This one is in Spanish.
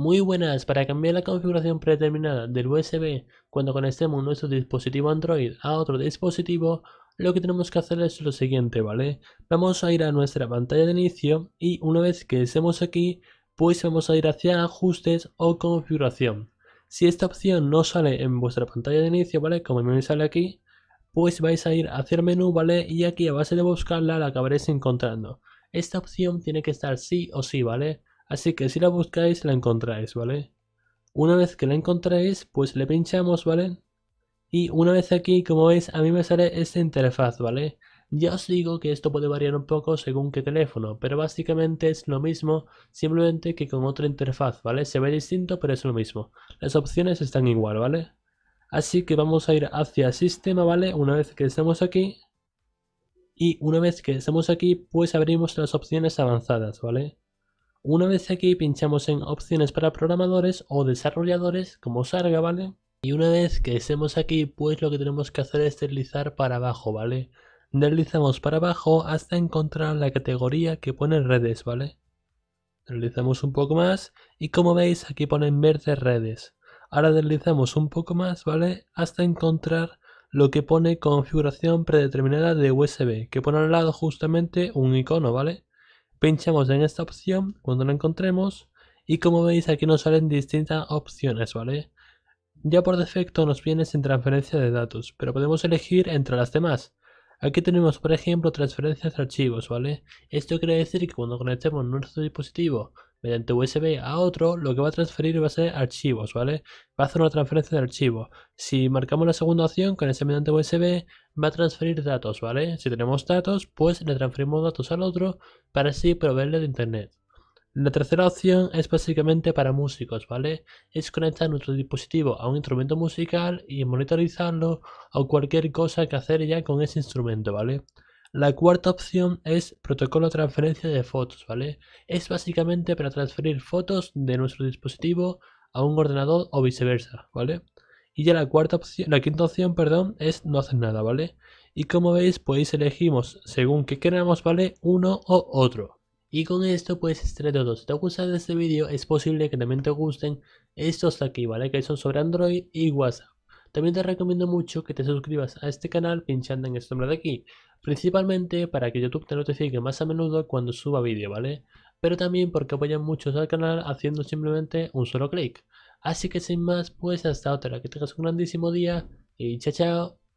Muy buenas, para cambiar la configuración predeterminada del USB cuando conectemos nuestro dispositivo Android a otro dispositivo, lo que tenemos que hacer es lo siguiente, ¿vale? Vamos a ir a nuestra pantalla de inicio y una vez que estemos aquí, pues vamos a ir hacia ajustes o configuración. Si esta opción no sale en vuestra pantalla de inicio, ¿vale? Como me sale aquí, pues vais a ir hacia el menú, ¿vale? Y aquí a base de buscarla la acabaréis encontrando. Esta opción tiene que estar sí o sí, ¿vale? Así que si la buscáis, la encontráis, ¿vale? Una vez que la encontráis, pues le pinchamos, ¿vale? Y una vez aquí, como veis, a mí me sale esta interfaz, ¿vale? Ya os digo que esto puede variar un poco según qué teléfono, pero básicamente es lo mismo, simplemente que con otra interfaz, ¿vale? Se ve distinto, pero es lo mismo. Las opciones están igual, ¿vale? Así que vamos a ir hacia sistema, ¿vale? Una vez que estemos aquí. Y una vez que estemos aquí, pues abrimos las opciones avanzadas, ¿vale? Una vez aquí pinchamos en opciones para programadores o desarrolladores, como salga, ¿vale? Y una vez que estemos aquí, pues lo que tenemos que hacer es deslizar para abajo, ¿vale? Deslizamos para abajo hasta encontrar la categoría que pone redes, ¿vale? Deslizamos un poco más y como veis aquí pone en verde redes. Ahora deslizamos un poco más, ¿vale? Hasta encontrar lo que pone configuración predeterminada de USB, que pone al lado justamente un icono, ¿vale? Pinchamos en esta opción cuando la encontremos y como veis aquí nos salen distintas opciones, ¿vale? Ya por defecto nos viene sin transferencia de datos, pero podemos elegir entre las demás. Aquí tenemos por ejemplo transferencias de archivos, ¿vale? Esto quiere decir que cuando conectemos nuestro dispositivo mediante USB a otro, lo que va a transferir va a ser archivos, ¿vale? Va a hacer una transferencia de archivos. Si marcamos la segunda opción, con ese mediante USB, va a transferir datos, ¿vale? Si tenemos datos, pues le transferimos datos al otro para así proveerle de internet. La tercera opción es básicamente para músicos, ¿vale? Es conectar nuestro dispositivo a un instrumento musical y monitorizarlo o cualquier cosa que hacer ya con ese instrumento, ¿vale? La cuarta opción es protocolo de transferencia de fotos, ¿vale? Es básicamente para transferir fotos de nuestro dispositivo a un ordenador o viceversa, ¿vale? Y ya la cuarta opción, la quinta opción, perdón, es no hacer nada, ¿vale? Y como veis, pues elegimos según que queramos, ¿vale? Uno o otro. Y con esto pues estaré todo. Si te ha gustado este vídeo, es posible que también te gusten estos de aquí, ¿vale? Que son sobre Android y WhatsApp. También te recomiendo mucho que te suscribas a este canal pinchando en este nombre de aquí, principalmente para que YouTube te notifique más a menudo cuando suba vídeo, ¿vale? Pero también porque apoyan muchos al canal haciendo simplemente un solo clic. Así que sin más, pues hasta otra, que tengas un grandísimo día y chao chao.